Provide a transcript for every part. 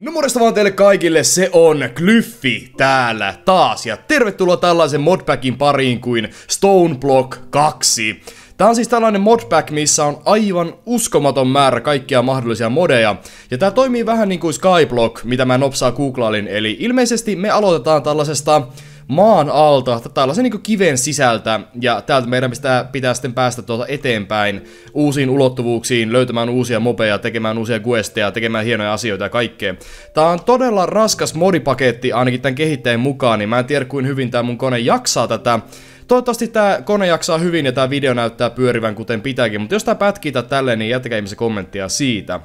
No morjesta vaan teille kaikille, se on Glyffi täällä taas ja tervetuloa tällaisen modpackin pariin kuin Stoneblock 2. Tää on siis tällainen modpack, missä on aivan uskomaton määrä kaikkia mahdollisia modeja. Ja tää toimii vähän niin kuin Skyblock, mitä mä nopsaa googlailin, eli ilmeisesti me aloitetaan tällaisesta maan alta tällaisen niin kiven sisältä, ja täältä meidän pitää, pitää sitten päästä tuota eteenpäin uusiin ulottuvuuksiin, löytämään uusia mopeja, tekemään uusia questeja, tekemään hienoja asioita ja kaikkea. Tää on todella raskas modipaketti, ainakin tämän kehittäjän mukaan, niin mä en tiedä kuin hyvin tää mun kone jaksaa tätä, Toivottavasti tämä kone jaksaa hyvin ja tää video näyttää pyörivän kuten pitääkin, mutta jos tämä pätkii tälleen, niin jättäkää ihmisen kommenttia siitä.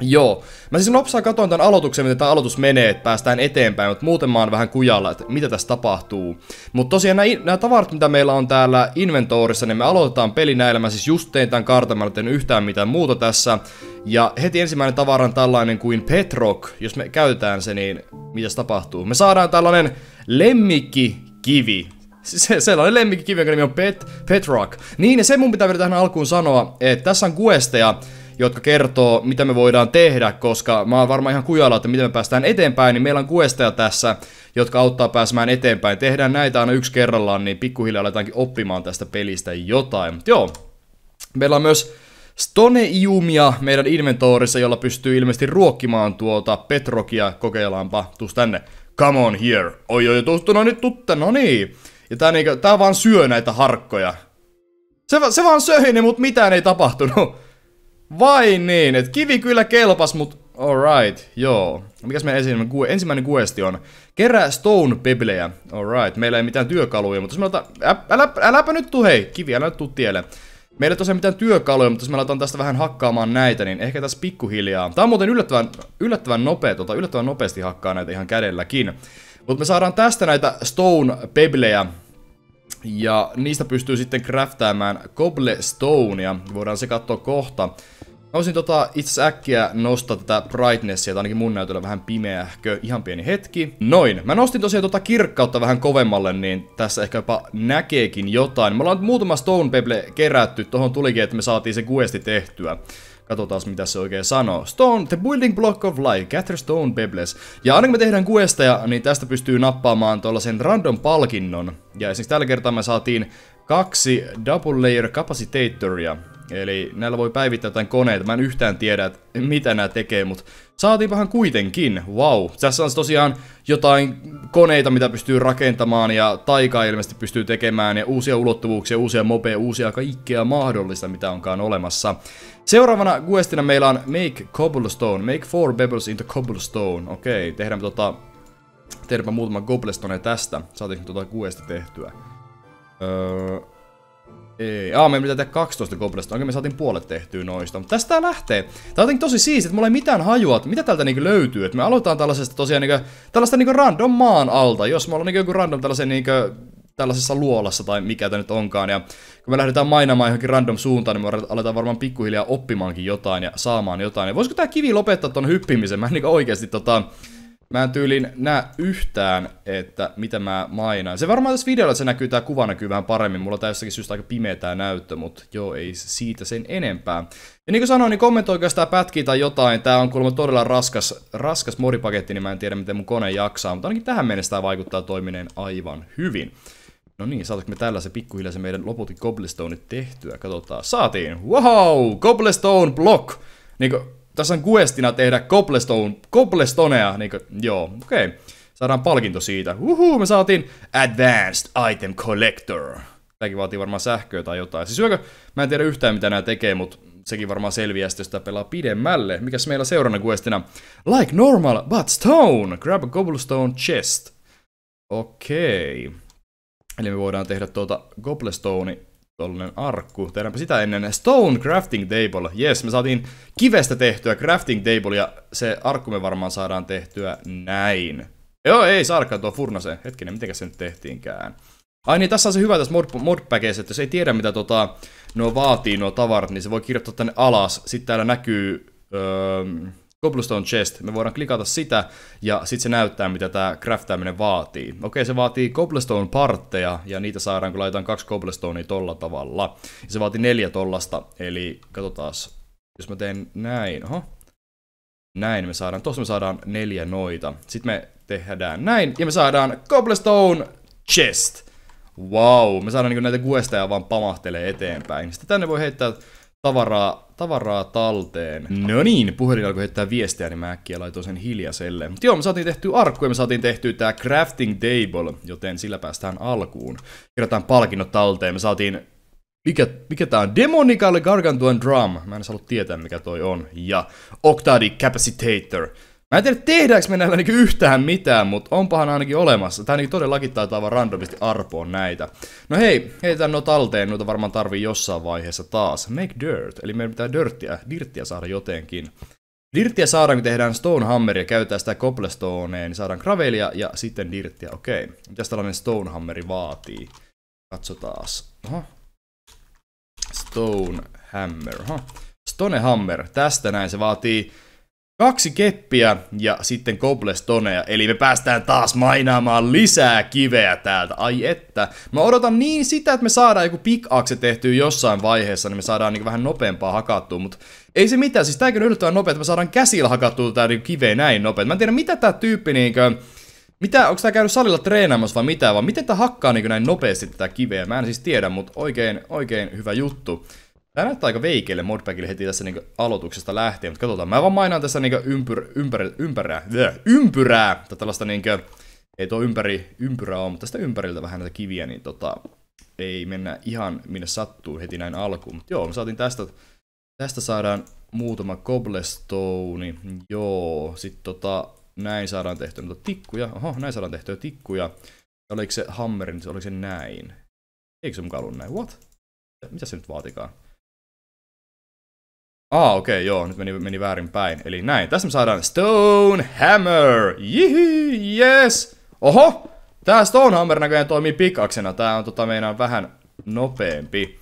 Joo. Mä siis nopsaa katoin tämän aloituksen, miten tämä aloitus menee, että päästään eteenpäin, mutta muuten mä oon vähän kujalla, että mitä tässä tapahtuu. Mutta tosiaan nämä, nämä tavarat, mitä meillä on täällä inventoorissa, niin me aloitetaan peli näillä. Mä siis just tein tämän kartan, mä en yhtään mitään muuta tässä. Ja heti ensimmäinen tavara on tällainen kuin Petrock. Jos me käytetään se, niin mitä tapahtuu? Me saadaan tällainen lemmikki kivi se, sellainen lemmikkikivi, jonka nimi on Pet, Petrock. Niin, ja se mun pitää vielä tähän alkuun sanoa, että tässä on questeja, jotka kertoo, mitä me voidaan tehdä, koska mä oon varmaan ihan kujalla, että miten me päästään eteenpäin, niin meillä on kuesteja tässä, jotka auttaa pääsemään eteenpäin. Tehdään näitä aina yksi kerrallaan, niin pikkuhiljaa aletaankin oppimaan tästä pelistä jotain. Mut joo, meillä on myös Stoneiumia meidän inventoorissa, jolla pystyy ilmeisesti ruokkimaan tuota Petrokia. Kokeillaanpa, tuus tänne. Come on here. Oi oi, tuttu, no nyt tutta, no niin. Ja tää, niinku, tää vaan syö näitä harkkoja. Se, se vaan söi ne, mut mitään ei tapahtunut. Vai niin, että kivi kyllä kelpas, mut alright, joo. Mikäs meidän ensimmäinen, ensimmäinen guesti on? Kerää stone peblejä. Alright, meillä ei mitään työkaluja, mutta jos me ota... Älä, älä, äläpä nyt tuu, hei, kivi, älä nyt tuu tielle. Meillä ei tosiaan mitään työkaluja, mutta jos me laitan tästä vähän hakkaamaan näitä, niin ehkä tässä pikkuhiljaa. Tää on muuten yllättävän, yllättävän nopea, tota, yllättävän nopeasti hakkaa näitä ihan kädelläkin. Mutta me saadaan tästä näitä stone peblejä ja niistä pystyy sitten craftaamaan cobblestonea. Voidaan se katsoa kohta. Mä voisin tota itse äkkiä nostaa tätä brightnessia, tai ainakin mun näytöllä vähän pimeähkö, ihan pieni hetki. Noin, mä nostin tosiaan tota kirkkautta vähän kovemmalle, niin tässä ehkä jopa näkeekin jotain. Me ollaan nyt muutama stone pebble kerätty, tohon tulikin, että me saatiin se kuesti tehtyä. Katsotaan mitä se oikein sanoo. Stone, the building block of life, gather stone pebbles. Ja aina kun me tehdään kuesteja, niin tästä pystyy nappaamaan tuollaisen random palkinnon. Ja esimerkiksi tällä kertaa me saatiin kaksi double layer capacitatoria. Eli näillä voi päivittää jotain koneita. Mä en yhtään tiedä, mitä nämä tekee, mutta Saatiinpahan kuitenkin, wow. Tässä on tosiaan jotain koneita, mitä pystyy rakentamaan ja taikaa ilmeisesti pystyy tekemään ja uusia ulottuvuuksia, uusia mopeja, uusia kaikkea mahdollista, mitä onkaan olemassa. Seuraavana questina meillä on Make Cobblestone, Make four pebbles into cobblestone. Okei, okay, tehdään tota... Tehdäänpä muutama cobblestone tästä. Saatiinko tota questi tehtyä? Öö, ei, aa, meidän pitää tehdä 12 goblesta. Okei, me saatiin puolet tehtyä noista. Mutta tästä tää lähtee. Tää on tosi siisti, että mulla ei mitään hajua, että mitä täältä niinku löytyy. Että me aloitetaan tällaisesta tosiaan niinku, tällaista niinku random maan alta. Jos me ollaan niinku joku random tällaisen niinku tällaisessa luolassa tai mikä tämä nyt onkaan. Ja kun me lähdetään mainamaan johonkin random suuntaan, niin me aletaan varmaan pikkuhiljaa oppimaankin jotain ja saamaan jotain. Ja voisiko tää kivi lopettaa ton hyppimisen? Mä en niinku oikeasti tota Mä en tyylin näe yhtään, että mitä mä mainaan. Se varmaan tässä videolla se näkyy, tää kuva näkyy vähän paremmin. Mulla jossakin syystä aika pimeä tää näyttö, mutta joo, ei siitä sen enempää. Ja niin kuin sanoin, niin kommentoikaa sitä pätkiä tai jotain. Tää on kuulemma todella raskas, raskas moripaketti niin mä en tiedä miten mun kone jaksaa, mutta ainakin tähän mennessä tää vaikuttaa toimineen aivan hyvin. No niin, saatakin me tällä se pikkuhiljaa se meidän loputkin cobblestoneit tehtyä? Katsotaan, saatiin! Wow! Cobblestone block! Niin kuin, tässä on questina tehdä cobblestone, niin kuin, joo, okei. Okay. Saadaan palkinto siitä. Huhu, me saatiin Advanced Item Collector. Tämäkin vaatii varmaan sähköä tai jotain. Siis joka? mä en tiedä yhtään mitä nämä tekee, mutta sekin varmaan selviää jos sitä pelaa pidemmälle. Mikäs meillä seuraavana questina? Like normal, but stone! Grab a cobblestone chest. Okei. Okay. Eli me voidaan tehdä tuota cobblestone tollinen arkku. Tehdäänpä sitä ennen. Stone crafting table. Yes, me saatiin kivestä tehtyä crafting table ja se arkku me varmaan saadaan tehtyä näin. Joo, ei saadakaan tuo furnase. Hetkinen, mitenkä se nyt tehtiinkään? Ai niin, tässä on se hyvä tässä mod, mod että jos ei tiedä mitä tota, nuo vaatii nuo tavarat, niin se voi kirjoittaa tänne alas. Sitten täällä näkyy öö, Cobblestone Chest. Me voidaan klikata sitä ja sitten se näyttää, mitä tämä craftaaminen vaatii. Okei, se vaatii Cobblestone partteja ja niitä saadaan, kun laitetaan kaksi Cobblestonea tolla tavalla. Ja se vaatii neljä tollasta, eli katsotaan, jos mä teen näin, oho, näin me saadaan, tossa me saadaan neljä noita. Sitten me tehdään näin ja me saadaan Cobblestone Chest. Wow, me saadaan niin näitä guesteja vaan pamahtelee eteenpäin. Sitten tänne voi heittää tavaraa, tavaraa talteen. No niin, puhelin alkoi heittää viestiä, niin mä äkkiä laitoin sen hiljaiselle. Mutta joo, me saatiin tehty arkku ja me saatiin tehty tää crafting table, joten sillä päästään alkuun. Kerrotaan palkinnot talteen, me saatiin... Mikä, mikä tää on? Demonical Gargantuan Drum. Mä en halua tietää, mikä toi on. Ja Octadi Capacitator. Mä en tiedä tehdäänkö me näillä niinku yhtään mitään, mutta onpahan ainakin olemassa. Tää niinku todellakin taitaa vaan randomisti arpoon näitä. No hei, heitetään no talteen, noita varmaan tarvii jossain vaiheessa taas. Make dirt, eli meidän pitää dirtia, dirtia saada jotenkin. Dirtia saadaan, kun tehdään Stonehammeria, käytetään sitä cobblestoneen, niin saadaan gravelia ja sitten dirtia. okei. Okay. Mitäs tällainen Stonehammeri vaatii? Katsotaas. Aha. Stonehammer, aha. Stonehammer, tästä näin se vaatii Kaksi keppiä ja sitten cobblestoneja, eli me päästään taas mainaamaan lisää kiveä täältä. Ai että. Mä odotan niin sitä, että me saadaan joku pikakse tehtyä jossain vaiheessa, niin me saadaan niinku vähän nopeampaa hakattua, mutta ei se mitään. Siis tääkin on yllättävän nopea, että me saadaan käsillä hakattua tää niinku kiveä näin nopea. Mä en tiedä, mitä tää tyyppi niinkö... Mitä, onko tää käynyt salilla treenaamassa vai mitä, vaan miten tää hakkaa niinku näin nopeasti tätä kiveä? Mä en siis tiedä, mutta oikein, oikein hyvä juttu. Tämä näyttää aika veikeille modpackille heti tässä niin aloituksesta lähtien, mutta katsotaan. Mä vaan mainaan tässä niin ympyr, ympär, ympärää, bleh, ympyrää, tai tota tällaista kuin, ei tuo ympäri, ympyrää ole, mutta tästä ympäriltä vähän näitä kiviä, niin tota, ei mennä ihan minne sattuu heti näin alkuun. Mutta joo, me saatiin tästä, tästä saadaan muutama cobblestone, joo, sitten tota, näin saadaan tehtyä noita tikkuja, oho, näin saadaan tehtyä tikkuja. Ja oliko se hammerin, niin oliko se näin? Eikö se mukaan ollut näin? What? Mitä se nyt vaatikaan? Ah, okei, okay, joo, nyt meni, meni väärin päin. Eli näin, tässä me saadaan Stone Hammer. Jihi, yes. Oho, tää Stone Hammer näköjään toimii pikaksena. Tää on tota meidän vähän nopeampi.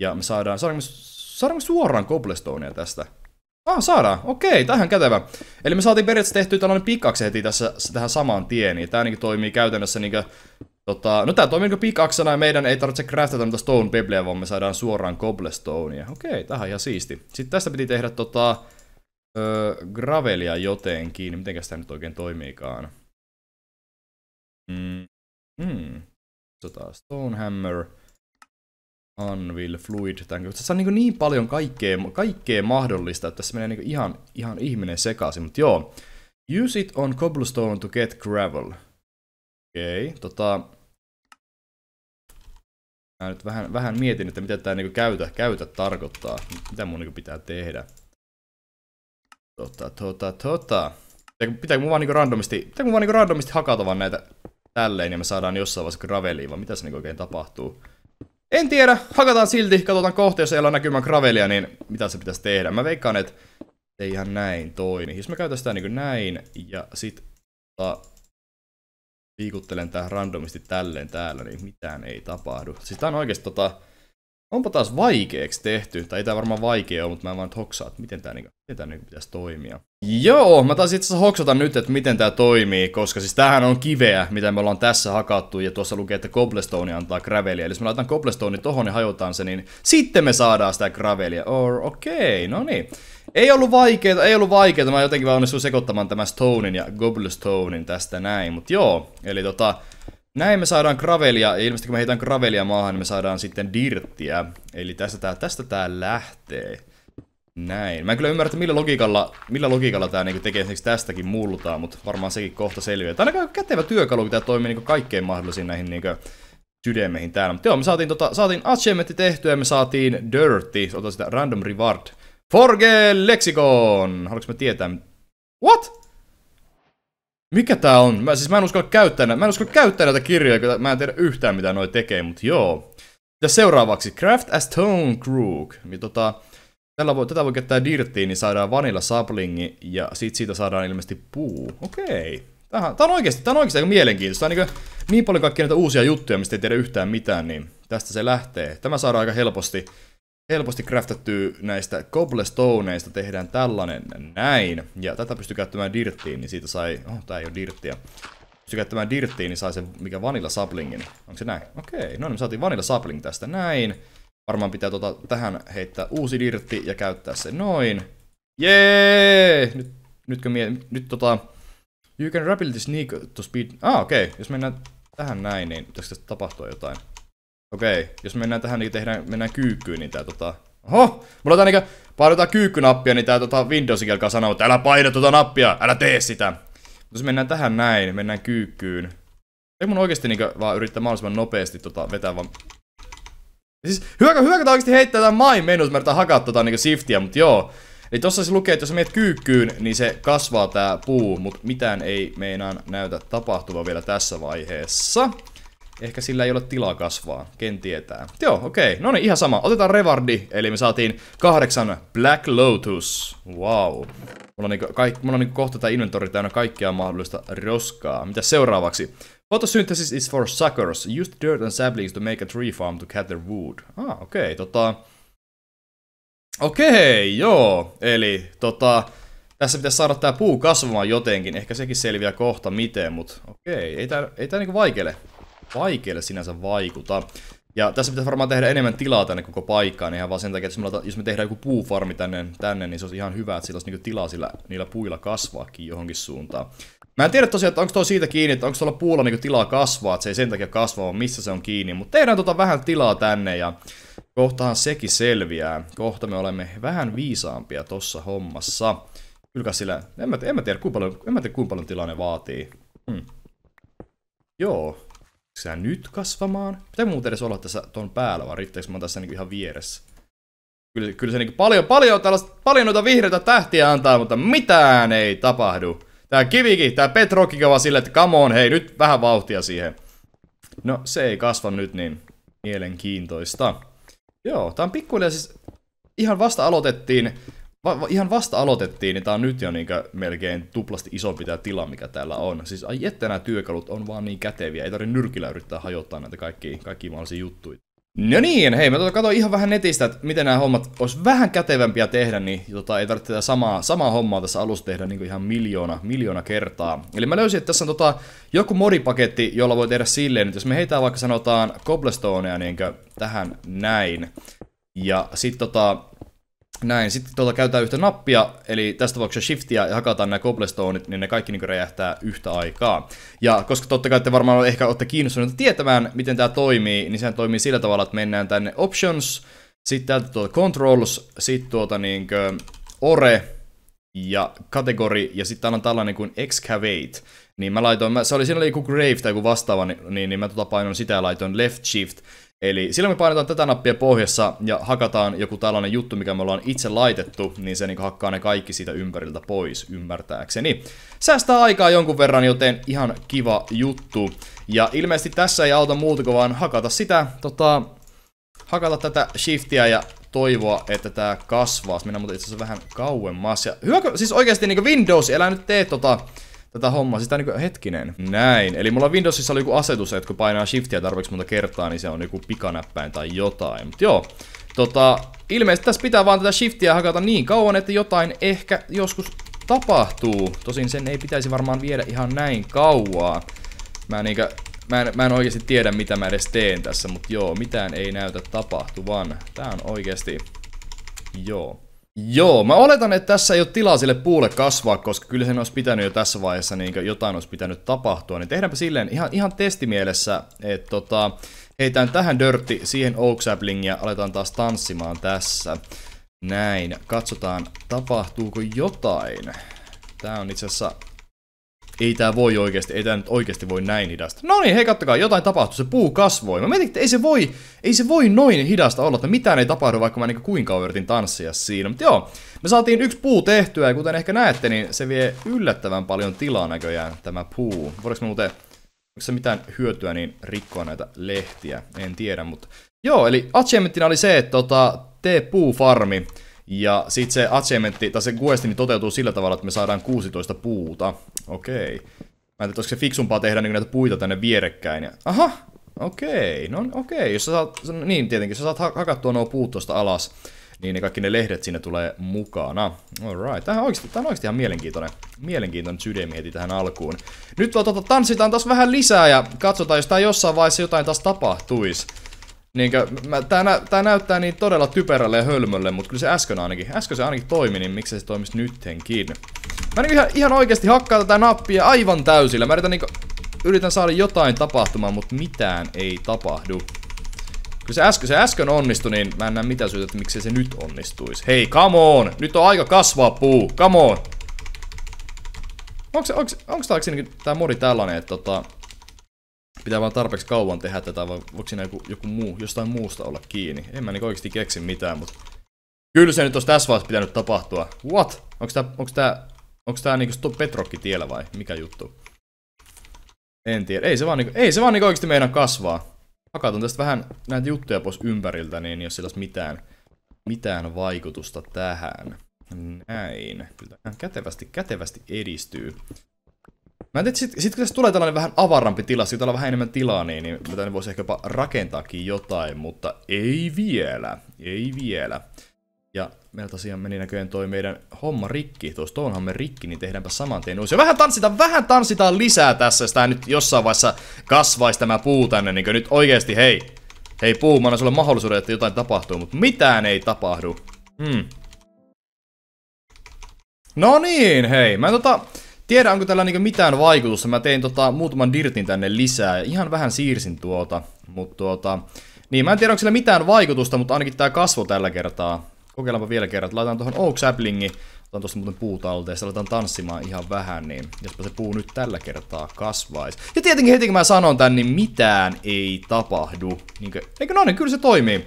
Ja me saadaan, saadaanko, saadaanko suoraan Cobblestonea tästä? Ah, saadaan. Okei, tähän kätevä. Eli me saatiin periaatteessa tehtyä tällainen pikakse heti tässä tähän samaan tien. Ja tää niinku toimii käytännössä niinku Tota, no tää toimii niin pikaksena ja meidän ei tarvitse craftata noita stone pebbleä, vaan me saadaan suoraan cobblestonea. Okei, tähän on ihan siisti. Sitten tästä piti tehdä tota, ö, gravelia jotenkin. miten tää nyt oikein toimiikaan? Mm. Mm. Tota, Stonehammer, Anvil, Fluid, tämän. Niinku, tässä on niin, niin paljon kaikkea, kaikkea mahdollista, että tässä menee niin ihan, ihan ihminen sekaisin, mutta joo. Use it on cobblestone to get gravel. Okei, okay, tota... Mä nyt vähän, vähän mietin, että mitä tää niinku käytä, käytä tarkoittaa. Mitä mun niinku pitää tehdä. Tota, tota, tota. Pitääkö, pitääkö mun vaan niinku randomisti, pitääkö mun vaan niinku randomisti hakata vaan näitä tälleen ja me saadaan jossain vaiheessa graveliin, vai mitä se niinku oikein tapahtuu? En tiedä, hakataan silti, katsotaan kohta, jos ei ole näkymään gravelia, niin mitä se pitäisi tehdä. Mä veikkaan, että ei ihan näin toimi. Jos siis mä käytän sitä niinku näin ja sit... Uh, liikuttelen tähän randomisti tälleen täällä, niin mitään ei tapahdu. Siis tää on oikeesti tota, onpa taas vaikeaksi tehty, tai ei tää varmaan vaikea ole, mutta mä en vaan hoksaa, että miten tää, niinku, miten tää niinku pitäisi toimia. Joo, mä taas itse hoksata nyt, että miten tää toimii, koska siis tämähän on kiveä, mitä me ollaan tässä hakattu, ja tuossa lukee, että cobblestone antaa gravelia, eli jos mä laitan cobblestone tohon ja niin hajotaan se, niin sitten me saadaan sitä gravelia, or okei, okay, no niin. Ei ollut vaikeeta, ei ollut vaikeeta. Mä jotenkin vaan onnistuin sekoittamaan tämän Stonein ja Gobblestonein tästä näin. Mut joo, eli tota, näin me saadaan gravelia, ja ilmeisesti kun me heitän gravelia maahan, niin me saadaan sitten dirttiä. Eli tästä tää, tästä tää lähtee. Näin. Mä en kyllä ymmärrä, että millä logiikalla, millä logiikalla tää niinku tekee esimerkiksi tästäkin multaa, mutta varmaan sekin kohta selviää. Tää on aika kätevä työkalu, kun tää toimii niinku kaikkein mahdollisiin näihin niinku sydämeihin täällä. Mutta joo, me saatiin, tota, saatiin achievementti tehtyä ja me saatiin dirty, ota sitä random reward Forge Lexicon! Haluanko mä tietää? What? Mikä tää on? Mä, siis mä en uskalla käyttää, mä en uskalla käyttää näitä kirjoja, kun mä en tiedä yhtään mitä noi tekee, mut joo. Ja seuraavaksi, Craft a Stone Crook. Niin tota, tällä voi, tätä voi käyttää dirttiin, niin saadaan vanilla saplingi ja sit siitä saadaan ilmeisesti puu. Okei. Tämähän, tää on oikeesti, tää on oikeesti aika mielenkiintoista. Tää on niin, niin paljon kaikkia näitä uusia juttuja, mistä ei tiedä yhtään mitään, niin tästä se lähtee. Tämä saadaan aika helposti helposti craftattu näistä cobblestoneista tehdään tällainen näin. Ja tätä pystyy käyttämään dirttiin, niin siitä sai... Oh, tää ei ole dirttiä. Pystyy käyttämään dirttiin, niin sai sen mikä vanilla saplingin. Onko se näin? Okei, okay. no niin me saatiin vanilla sapling tästä näin. Varmaan pitää tota, tähän heittää uusi dirtti ja käyttää se noin. Jee! Nyt, nytkö mie... Nyt tota... You can rapidly sneak to speed... Ah, okei. Okay. Jos mennään tähän näin, niin pitäisikö tästä tapahtua jotain? Okei, jos mennään tähän, niin tehdään, mennään kyykkyyn, niin tää tota... Oho! Mulla on tää niinkö painotaan kyykkynappia, niin tää tota Windowsikin alkaa sanoa, että älä paina tota nappia, älä tee sitä. Mutta jos mennään tähän näin, mennään kyykkyyn. Ei mun oikeesti niinkö vaan yrittää mahdollisimman nopeasti tota vetää vaan... Siis, hyökö, hyökö oikeesti heittää tää main menus, mä yritän hakaa tota niinkö shiftiä, mut joo. Eli niin tossa se lukee, että jos meet kyykkyyn, niin se kasvaa tää puu, mut mitään ei meinaan näytä tapahtuva vielä tässä vaiheessa. Ehkä sillä ei ole tilaa kasvaa, ken tietää. Joo, okei. Okay. No niin, ihan sama. Otetaan revardi, eli me saatiin kahdeksan Black Lotus. Wow. Mulla on, niinku, kaik, mulla on niinku kohta tää inventori täynnä kaikkea mahdollista roskaa. Mitä seuraavaksi? Photosynthesis is for suckers. Use dirt and saplings to make a tree farm to gather wood. Ah, okei, okay, tota... Okei, okay, joo. Eli tota... Tässä pitäisi saada tää puu kasvamaan jotenkin. Ehkä sekin selviää kohta miten, mut okei. Okay, ei tää, ei tää niinku vaikele vaikealle sinänsä vaikuta. Ja tässä pitäisi varmaan tehdä enemmän tilaa tänne koko paikkaan, niin ihan vaan sen takia, että jos me, jos me tehdään joku puufarmi tänne, tänne, niin se olisi ihan hyvä, että sillä olisi niinku tilaa sillä, niillä puilla kasvaakin johonkin suuntaan. Mä en tiedä tosiaan, että onko toi siitä kiinni, että onko tuolla puulla niinku tilaa kasvaa, että se ei sen takia kasva, vaan missä se on kiinni. Mutta tehdään tota vähän tilaa tänne ja kohtahan sekin selviää. Kohta me olemme vähän viisaampia tossa hommassa. Kyllä sillä, en mä, en mä tiedä kuinka paljon, en mä tiedä, kuinka paljon tilanne vaatii. Hmm. Joo, sä nyt kasvamaan? Pitää muuten edes olla tässä ton päällä, vaan riittääkö mä tässä niinku ihan vieressä? Kyllä, kyllä se niinku paljon, paljon, tällaista, paljon noita vihreitä tähtiä antaa, mutta mitään ei tapahdu. Tää kivikin, tää Petrokkikin vaan silleen, että come on, hei, nyt vähän vauhtia siihen. No, se ei kasva nyt niin mielenkiintoista. Joo, tää on pikkuhiljaa siis ihan vasta aloitettiin va- va- ihan vasta aloitettiin, niin tämä on nyt jo niinku melkein tuplasti isompi tää tila, mikä täällä on. Siis ai että nämä työkalut on vaan niin käteviä, ei tarvitse nyrkillä yrittää hajottaa näitä kaikki, kaikki mahdollisia juttuja. No niin, hei, mä tota katsoin ihan vähän netistä, että miten nämä hommat olisi vähän kätevämpiä tehdä, niin tota, ei tarvitse tätä samaa, samaa hommaa tässä alussa tehdä niin ihan miljoona, miljoona kertaa. Eli mä löysin, että tässä on tota, joku modipaketti, jolla voi tehdä silleen, että jos me heitään vaikka sanotaan cobblestoneja niin tähän näin, ja sitten tota, näin, sitten tuota käytetään yhtä nappia, eli tässä tapauksessa shiftia ja hakataan nämä cobblestoneit, niin ne kaikki niin räjähtää yhtä aikaa. Ja koska totta kai te varmaan ehkä olette kiinnostuneita tietämään, miten tämä toimii, niin sehän toimii sillä tavalla, että mennään tänne options, sitten täältä tuota controls, sitten tuota niin ore ja kategori, ja sitten on tällainen kuin excavate. Niin mä laitoin, mä, se oli, siinä oli joku grave tai joku vastaava, niin, niin, niin mä tota painon sitä ja laitoin left shift, Eli silloin me painetaan tätä nappia pohjassa ja hakataan joku tällainen juttu, mikä me ollaan itse laitettu, niin se niin hakkaa ne kaikki siitä ympäriltä pois, ymmärtääkseni. Säästää aikaa jonkun verran, joten ihan kiva juttu. Ja ilmeisesti tässä ei auta muuta kuin vaan hakata sitä, tota, hakata tätä shiftiä ja toivoa, että tää kasvaa. Mennään mutta itse asiassa vähän kauemmas. Ja hyvä, siis oikeasti niin Windows, elää nyt tee tota tätä hommaa. Sitä siis niinku hetkinen. Näin. Eli mulla Windowsissa oli joku asetus, että kun painaa shiftia tarpeeksi monta kertaa, niin se on joku pikanäppäin tai jotain. Mut joo. Tota, ilmeisesti tässä pitää vaan tätä shiftia hakata niin kauan, että jotain ehkä joskus tapahtuu. Tosin sen ei pitäisi varmaan viedä ihan näin kauaa. Mä niinkä mä en, mä en oikeasti tiedä mitä mä edes teen tässä, mutta joo, mitään ei näytä tapahtuvan. Tää on oikeasti, joo. Joo, mä oletan, että tässä ei ole tilaa sille puulle kasvaa, koska kyllä sen olisi pitänyt jo tässä vaiheessa, niin jotain olisi pitänyt tapahtua. Niin tehdäänpä silleen ihan, ihan testimielessä, että tota, heitään tähän dörtti, siihen oak sapling ja aletaan taas tanssimaan tässä. Näin, katsotaan tapahtuuko jotain. Tää on itse asiassa ei tää voi oikeasti, ei tää nyt oikeasti voi näin hidasta. No niin, hei kattokaa, jotain tapahtuu, se puu kasvoi. Mä mietin, että ei se voi, ei se voi noin hidasta olla, että mitään ei tapahdu, vaikka mä niinku kuinka yritin tanssia siinä. Mutta joo, me saatiin yksi puu tehtyä, ja kuten ehkä näette, niin se vie yllättävän paljon tilaa näköjään, tämä puu. Voidaanko me muuten, onko se mitään hyötyä niin rikkoa näitä lehtiä? En tiedä, mutta... Joo, eli achievementtina oli se, että tota, tee puufarmi. Ja sit se achievementti, tai se questi, toteutuu sillä tavalla, että me saadaan 16 puuta. Okei. Okay. Mä ajattelin, että olisiko se fiksumpaa tehdä niin näitä puita tänne vierekkäin. Ja... Aha, okei, no okei. Jos sä saat, niin tietenkin, sä saat hakattua nuo puut tuosta alas, niin ne kaikki ne lehdet sinne tulee mukana. Alright, tämä on oikeasti, tämä on oikeasti ihan mielenkiintoinen, mielenkiintoinen sydämi heti tähän alkuun. Nyt tuota, tanssitaan taas vähän lisää ja katsotaan, jos tää jossain vaiheessa jotain taas tapahtuisi. Niin kuin, mä, tää, nä, tää, näyttää niin todella typerälle ja hölmölle, mutta kyllä se äsken ainakin, äsken se ainakin toimi, niin miksei se toimisi nyttenkin. Mä niin ihan, ihan oikeasti hakkaan tätä nappia aivan täysillä. Mä yritän niinku, yritän saada jotain tapahtumaan, mutta mitään ei tapahdu. Kyllä se äsken, se äsken onnistui, niin mä en näe mitään syytä, että miksei se nyt onnistuisi. Hei, come on! Nyt on aika kasvaa puu! Come on! Onko se, onko, onko tää modi tällainen, että tota, pitää vaan tarpeeksi kauan tehdä tätä, vai voiko siinä joku, joku muu, jostain muusta olla kiinni? En mä niinku oikeesti keksi mitään, mutta kyllä se nyt olisi tässä vaiheessa pitänyt tapahtua. What? Onks tää, onks tää, onks tää niinku Petrokki tiellä vai mikä juttu? En tiedä, ei se vaan niinku, ei se vaan niinku oikeesti meidän kasvaa. hakatun tästä vähän näitä juttuja pois ympäriltä, niin jos sillä olisi mitään, mitään vaikutusta tähän. Näin. Kyllä kätevästi, kätevästi edistyy. Mä en tiedä, sit, sit kun tässä tulee tällainen vähän avarampi tila, siitä on vähän enemmän tilaa, niin, niin tänne voisi ehkä jopa rakentaakin jotain, mutta ei vielä, ei vielä. Ja meillä tosiaan meni näköjään toi meidän homma rikki, tuo Stonehammer rikki, niin tehdäänpä saman tien uusi. Vähän tanssitaan, vähän tanssitaan lisää tässä, sitä nyt jossain vaiheessa kasvaisi tämä puu tänne, niin nyt oikeesti hei. Hei puu, mä annan sulle mahdollisuuden, että jotain tapahtuu, mutta mitään ei tapahdu. Hmm. No niin, hei, mä tota... Tiedä, onko tällä niinku mitään vaikutusta. Mä tein tota, muutaman dirtin tänne lisää. Ihan vähän siirsin tuota. Mut tuota... Niin, mä en tiedä, onko sillä mitään vaikutusta, mutta ainakin tää kasvo tällä kertaa. Kokeillaanpa vielä kerran. Laitan tuohon Oak Saplingi. Otan tuosta muuten puutalteesta, laitan tanssimaan ihan vähän, niin jospa se puu nyt tällä kertaa kasvaisi. Ja tietenkin heti kun mä sanon tän, niin mitään ei tapahdu. Niinkö? Eikö no niin, kyllä se toimii.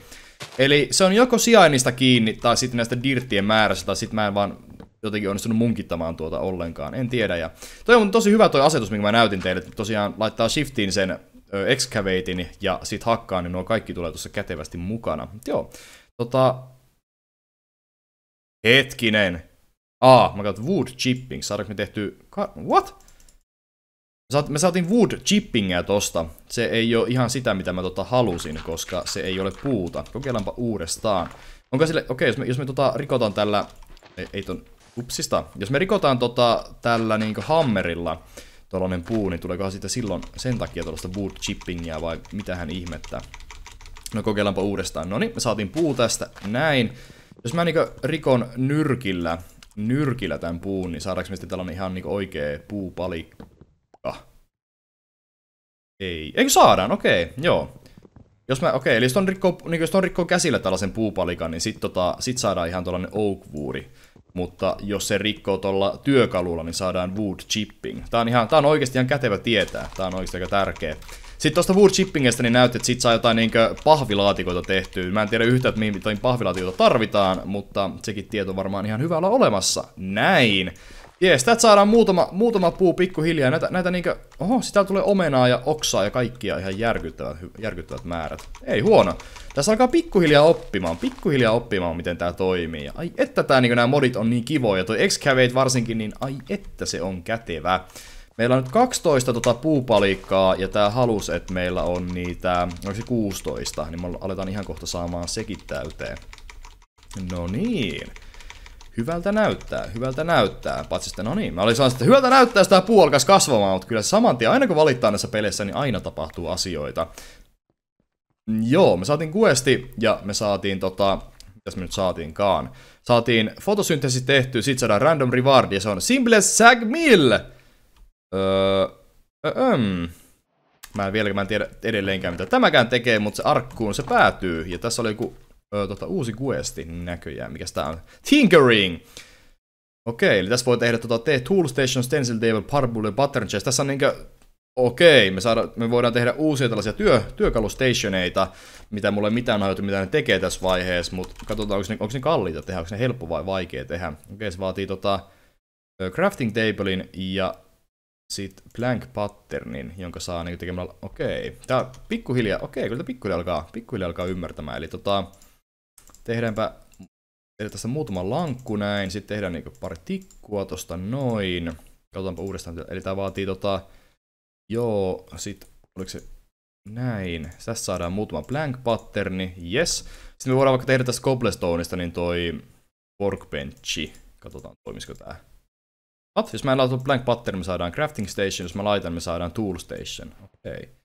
Eli se on joko sijainnista kiinni, tai sitten näistä dirttien määrästä, tai sitten mä en vaan jotenkin onnistunut munkittamaan tuota ollenkaan, en tiedä. Ja toi on tosi hyvä toi asetus, minkä mä näytin teille, että tosiaan laittaa shiftiin sen ö, excavatein ja sit hakkaa niin nuo kaikki tulee tuossa kätevästi mukana. Joo, tota... Hetkinen. ah, mä katsoin wood chipping, saadaanko me tehty... What? Me saatiin wood chippingä tosta. Se ei ole ihan sitä, mitä mä tota halusin, koska se ei ole puuta. Kokeillaanpa uudestaan. Onko sille... Okei, okay, jos me, jos me tota rikotaan tällä... Ei, ei ton Upsista. Jos me rikotaan tota, tällä niin hammerilla tuollainen puu, niin tuleekohan siitä silloin sen takia tuollaista wood chippingia vai mitähän ihmettä? No kokeillaanpa uudestaan. No niin, me saatiin puu tästä näin. Jos mä niinku rikon nyrkillä, nyrkillä tämän puun, niin saadaanko me sitten tällainen ihan niinku oikea puupalikka? Ei. Eikö saadaan? Okei, okay, joo. Jos mä, okei, okay, eli jos ton rikkoo, niin jos ton rikkoo käsillä tällaisen puupalikan, niin sit, tota, sit saadaan ihan tuollainen oak mutta jos se rikkoo tuolla työkalulla, niin saadaan wood chipping. Tää on, ihan, tää on oikeasti ihan kätevä tietää, tää on oikeasti aika tärkeä. Sitten tuosta wood chippingestä niin näytti, että sit saa jotain niinkö pahvilaatikoita tehtyä. Mä en tiedä yhtään, että mihin pahvilaatikoita tarvitaan, mutta sekin tieto varmaan ihan hyvällä olemassa. Näin. Jees, täältä saadaan muutama, muutama puu pikkuhiljaa. Näitä, näitä niinkö... Oho, sitä tulee omenaa ja oksaa ja kaikkia ihan järkyttävät, järkyttävät määrät. Ei huono. Tässä alkaa pikkuhiljaa oppimaan, pikkuhiljaa oppimaan, miten tää toimii. Ja ai että tää, niinkö nämä modit on niin kivoja. Toi Excavate varsinkin, niin ai että se on kätevä. Meillä on nyt 12 tota puupalikkaa ja tää halus, että meillä on niitä, onko se 16, niin me aletaan ihan kohta saamaan sekin täyteen. No niin hyvältä näyttää, hyvältä näyttää. Paitsi sitten, no niin, mä olin sanonut, että hyvältä näyttää sitä puolkas kasvamaan, mutta kyllä saman tien, aina kun valittaa näissä peleissä, niin aina tapahtuu asioita. Joo, me saatiin kuesti ja me saatiin tota, mitäs me nyt saatiinkaan. Saatiin fotosynteesi tehty, sit saadaan random reward ja se on simple sag mill. Öö, öö, Mä en vieläkään tiedä edelleenkään mitä tämäkään tekee, mutta se arkkuun se päätyy. Ja tässä oli joku Öö, tota, uusi questi näköjään, mikä tää on? Tinkering! Okei, eli tässä voi tehdä tota, te tool station, stencil table, parbool pattern chest. Tässä on niinkö okei, me, saada, me voidaan tehdä uusia tällaisia työ, työkalustationeita, mitä mulle mitään hajota, mitä ne tekee tässä vaiheessa, mutta katsotaan, onko ne, onko ne kalliita tehdä, onko ne helppo vai vaikea tehdä. Okei, se vaatii tota, crafting tablein ja sit plank patternin, jonka saa niin tekemällä, okei, tää pikkuhiljaa, okei, kyllä pikkuhiljaa alkaa, pikkuhiljaa alkaa ymmärtämään, eli tota, Tehdäänpä tehdään tässä muutama lankku näin, sitten tehdään niinku pari tikkua tosta noin. Katsotaanpa uudestaan, eli tämä vaatii tota, joo, sit oliko se näin. Tässä saadaan muutama blank patterni, yes. Sitten me voidaan vaikka tehdä tästä cobblestoneista niin toi workbenchi. Katsotaan toimisiko tää. Jos mä en laita blank pattern, me saadaan crafting station, jos mä laitan, me saadaan tool station. Okei. Okay.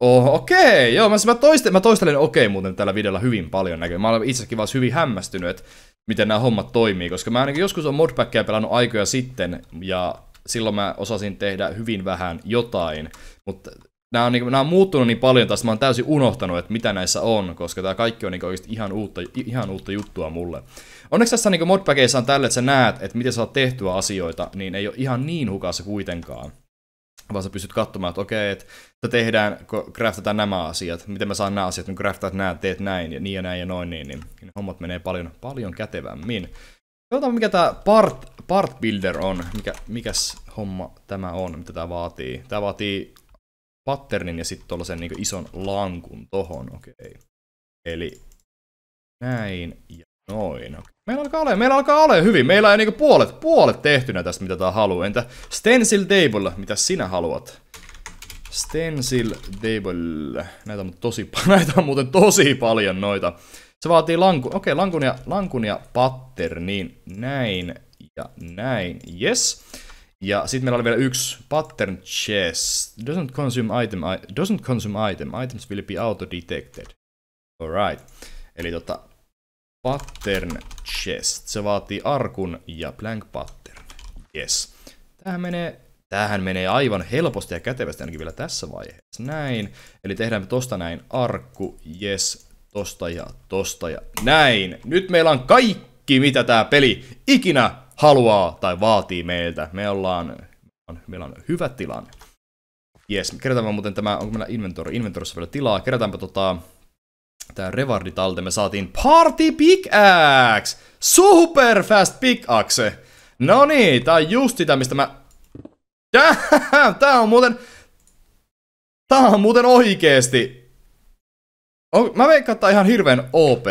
Oh, okei, okay. joo, mä, mä, toistelen, mä toistelen okei okay, muuten tällä videolla hyvin paljon näköjään. Mä olen itsekin vaan hyvin hämmästynyt, että miten nämä hommat toimii, koska mä ainakin joskus on modpackia pelannut aikoja sitten, ja silloin mä osasin tehdä hyvin vähän jotain, mutta nämä on, niin, nämä on muuttunut niin paljon että mä oon täysin unohtanut, että mitä näissä on, koska tämä kaikki on niin oikeasti ihan uutta, ihan uutta juttua mulle. Onneksi tässä niin modpackeissa on tälle, että sä näet, että miten sä oot tehtyä asioita, niin ei ole ihan niin hukassa kuitenkaan vaan sä pystyt katsomaan, että okei, että tehdään, craftataan nämä asiat, miten mä saan nämä asiat, kun niin craftat nämä, teet näin ja niin ja näin ja noin, niin, niin, niin hommat menee paljon, paljon kätevämmin. Katsotaan mikä tää part, part builder on, mikä, mikäs homma tämä on, mitä tää vaatii. Tää vaatii patternin ja sitten tuollaisen niin ison lankun tohon, okei. Eli näin ja noin, okei. Meillä alkaa ole, meillä alkaa ole hyvin. Meillä on niinku puolet, puolet tehtynä tästä, mitä tää haluaa. Entä stencil table, mitä sinä haluat? Stencil table. Näitä on, tosi, näitä on muuten tosi paljon noita. Se vaatii lanku, okei, okay, lankun ja, lankun ja niin Näin ja näin, yes. Ja sitten meillä oli vielä yksi pattern chest. Doesn't consume item, doesn't consume item. Items will be auto detected. Alright. Eli tota, Pattern chest. Se vaatii arkun ja blank pattern. Yes. Tähän menee, tämähän menee aivan helposti ja kätevästi ainakin vielä tässä vaiheessa. Näin. Eli tehdään tosta näin arkku. Yes. Tosta ja tosta ja näin. Nyt meillä on kaikki, mitä tää peli ikinä haluaa tai vaatii meiltä. Me ollaan, meillä on hyvä tilanne. Jes, kerätään muuten tämä, onko meillä inventori? Inventorissa vielä tilaa. Kerätäänpä tota, tää talte me saatiin Party Pickaxe! Superfast Pickaxe! No niin, tää on just sitä, mistä mä... Tää on muuten... Tää on muuten oikeesti... On... Mä veikkaan, että tää ihan hirveen OP.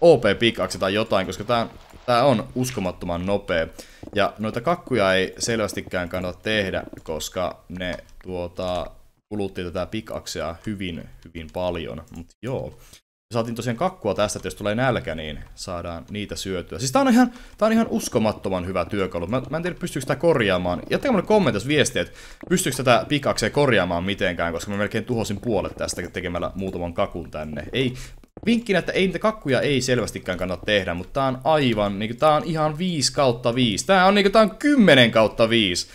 OP Pickaxe tai jotain, koska tää on... Tää on uskomattoman nopea. Ja noita kakkuja ei selvästikään kannata tehdä, koska ne tuota, kulutti tätä pikaksea hyvin, hyvin paljon. Mutta joo, saatiin tosiaan kakkua tästä, että jos tulee nälkä, niin saadaan niitä syötyä. Siis tää on ihan, tää on ihan uskomattoman hyvä työkalu. Mä, mä en tiedä, pystyykö sitä korjaamaan. Jättäkää mulle kommentoissa viestiä, että pystyykö tätä pikakseen korjaamaan mitenkään, koska mä melkein tuhosin puolet tästä tekemällä muutaman kakun tänne. Ei, vinkkinä, että ei niitä kakkuja ei selvästikään kannata tehdä, mutta tää on aivan, niinku tää on ihan 5 kautta 5. Tää on niinku, tää on 10 kautta 5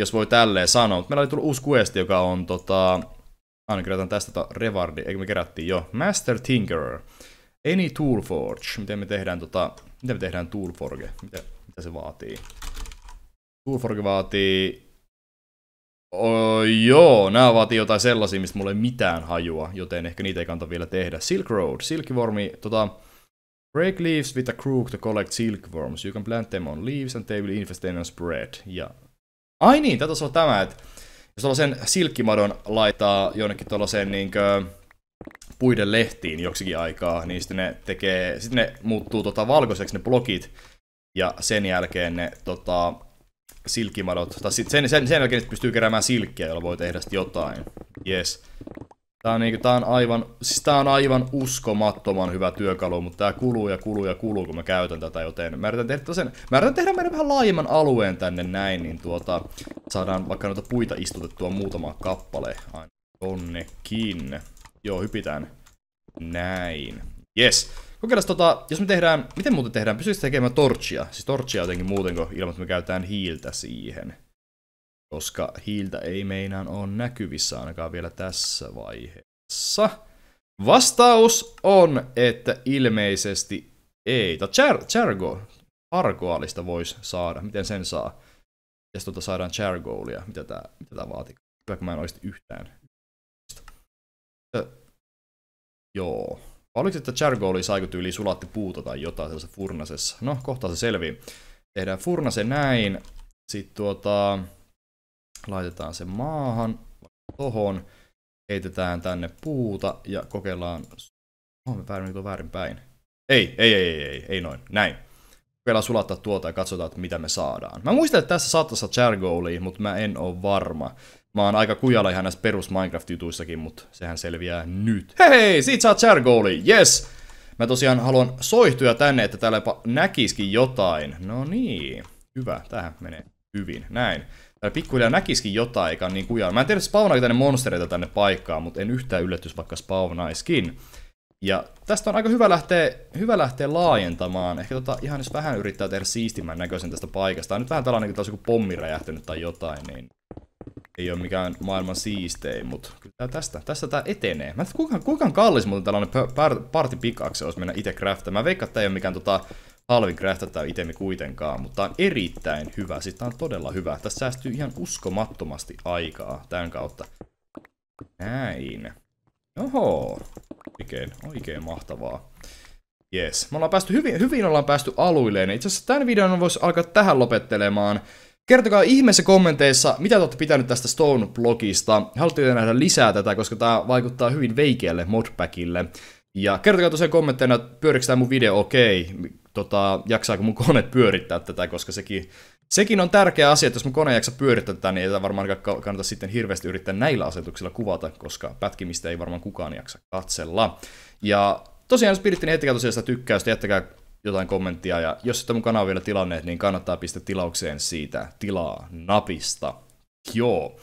jos voi tälleen sanoa. Mutta meillä oli tullut uusi quest, joka on tota... Aina kirjoitan tästä tota revardi, eikö me kerättiin jo. Master Tinkerer. Any Tool Forge. Miten me tehdään tota... Miten me tehdään Tool Forge? Mitä, mitä se vaatii? Tool Forge vaatii... Oh, joo, nämä vaatii jotain sellaisia, mistä mulla ei mitään hajua, joten ehkä niitä ei kannata vielä tehdä. Silk Road, silkivormi, tota, break leaves with a crook to collect silkworms. You can plant them on leaves and they will infest them and spread. Ja Ai niin, tätä on tämä, että jos sen silkkimadon laitaa jonnekin tuollaiseen niinkö puiden lehtiin joksikin aikaa, niin sitten ne tekee, sitten ne muuttuu tota valkoiseksi ne blokit, ja sen jälkeen ne tota, silkkimadot, tai sen, sen, sen jälkeen pystyy keräämään silkkiä, jolla voi tehdä sitten jotain. Yes. Tää on, niinku, tää on aivan, siis tää on aivan uskomattoman hyvä työkalu, mutta tää kuluu ja kuluu ja kuluu, kun mä käytän tätä, joten mä yritän tehdä, sen, mä yritän tehdä meidän vähän laajemman alueen tänne näin, niin tuota, saadaan vaikka noita puita istutettua muutama kappale aina tonnekin. Joo, hypitään. Näin. Yes. Kokeillaan tota, jos me tehdään, miten muuten tehdään, pysyis tekemään torchia? Siis torchia jotenkin muuten, kun ilman, että me käytetään hiiltä siihen koska hiiltä ei meinaan ole näkyvissä ainakaan vielä tässä vaiheessa. Vastaus on, että ilmeisesti ei. Char Chargo, Argoalista voisi saada. Miten sen saa? Miten tuota saadaan Chargoalia, Mitä tämä mitä tää vaatii? Kyllä mä en olisi yhtään. Ö, joo. Oliko että Chargoli saiko tyyliin sulatti puuta tai jotain sellaisessa furnasessa? No, kohta se selvii. Tehdään furnase näin. Sitten tuota laitetaan se maahan, tohon, heitetään tänne puuta ja kokeillaan... Oh, me päädyin väärinpäin. Ei, ei, ei, ei, ei, ei noin, näin. Kokeillaan sulattaa tuota ja katsotaan, että mitä me saadaan. Mä muistan, että tässä saattaisi saada chargoalia, mutta mä en oo varma. Mä oon aika kujalla ihan näissä perus Minecraft-jutuissakin, mutta sehän selviää nyt. Hei, hei siitä saa chargoalia, yes! Mä tosiaan haluan soihtua tänne, että täällä jopa näkisikin jotain. No niin, hyvä, tähän menee hyvin, näin. Täällä pikkuhiljaa näkisikin jotain, eikä niin kujaa. Mä en tiedä, spawnaako tänne monstereita tänne paikkaan, mutta en yhtään yllätys vaikka spawnaiskin. Ja tästä on aika hyvä lähteä, hyvä lähteä laajentamaan. Ehkä tota, ihan jos vähän yrittää tehdä siistimän näköisen tästä paikasta. nyt vähän tällainen, että on pommi räjähtynyt tai jotain, niin ei ole mikään maailman siistein, mutta kyllä tästä, tästä tää etenee. Mä en kuinka, kuinka kallis muuten tällainen party pickaxe olisi mennä itse craftamaan. Mä veikkaan, että ei ole mikään tota halvin kräftätä itemi kuitenkaan, mutta on erittäin hyvä. Siis tää on todella hyvä. Tässä säästyy ihan uskomattomasti aikaa tämän kautta. Näin. Oho. Oikein, oikein mahtavaa. Yes, me ollaan päästy hyvin, hyvin ollaan päästy aluilleen. Itse asiassa tämän videon voisi alkaa tähän lopettelemaan. Kertokaa ihmeessä kommenteissa, mitä te olette pitänyt tästä Stone-blogista. Haluatteko nähdä lisää tätä, koska tämä vaikuttaa hyvin veikeälle modpackille. Ja kertokaa tosiaan kommentteina, pyörikö tämä mun video okei. Okay tota, jaksaako mun kone pyörittää tätä, koska sekin, sekin on tärkeä asia, että jos mun kone jaksaa pyörittää tätä, niin ei tätä varmaan kannata sitten hirveästi yrittää näillä asetuksilla kuvata, koska pätkimistä ei varmaan kukaan jaksa katsella. Ja tosiaan pidittiin, niin tosiaan sitä tykkäystä, jättäkää jotain kommenttia, ja jos sitten mun kanava vielä tilanneet, niin kannattaa pistää tilaukseen siitä tilaa napista. Joo.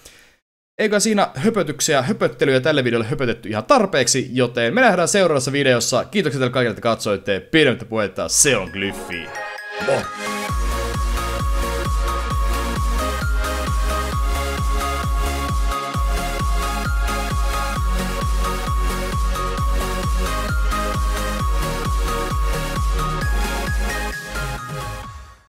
Eikö siinä höpötyksiä, höpöttelyjä tälle videolle höpötetty ihan tarpeeksi, joten me nähdään seuraavassa videossa. Kiitoksia teille kaikille, että katsoitte. Pidemmittä puhetta, se on Glyffi. Moi!